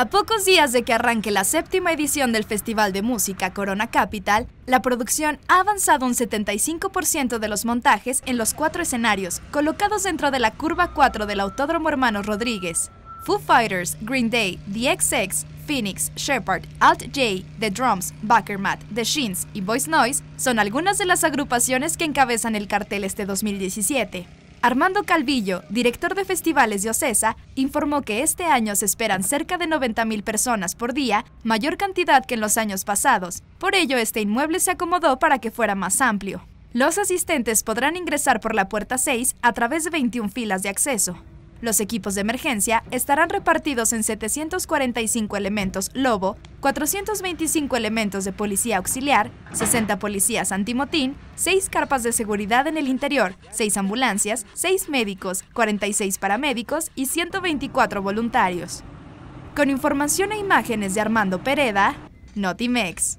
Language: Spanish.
A pocos días de que arranque la séptima edición del Festival de Música Corona Capital, la producción ha avanzado un 75% de los montajes en los cuatro escenarios, colocados dentro de la curva 4 del Autódromo Hermano Rodríguez. Foo Fighters, Green Day, The XX, Phoenix, Shepard, Alt J, The Drums, Backermat, The Shins y Voice Noise son algunas de las agrupaciones que encabezan el cartel este 2017. Armando Calvillo, director de festivales de Ocesa, informó que este año se esperan cerca de 90.000 personas por día, mayor cantidad que en los años pasados. Por ello, este inmueble se acomodó para que fuera más amplio. Los asistentes podrán ingresar por la puerta 6 a través de 21 filas de acceso. Los equipos de emergencia estarán repartidos en 745 elementos Lobo, 425 elementos de policía auxiliar, 60 policías antimotín, 6 carpas de seguridad en el interior, 6 ambulancias, 6 médicos, 46 paramédicos y 124 voluntarios. Con información e imágenes de Armando Pereda, Notimex.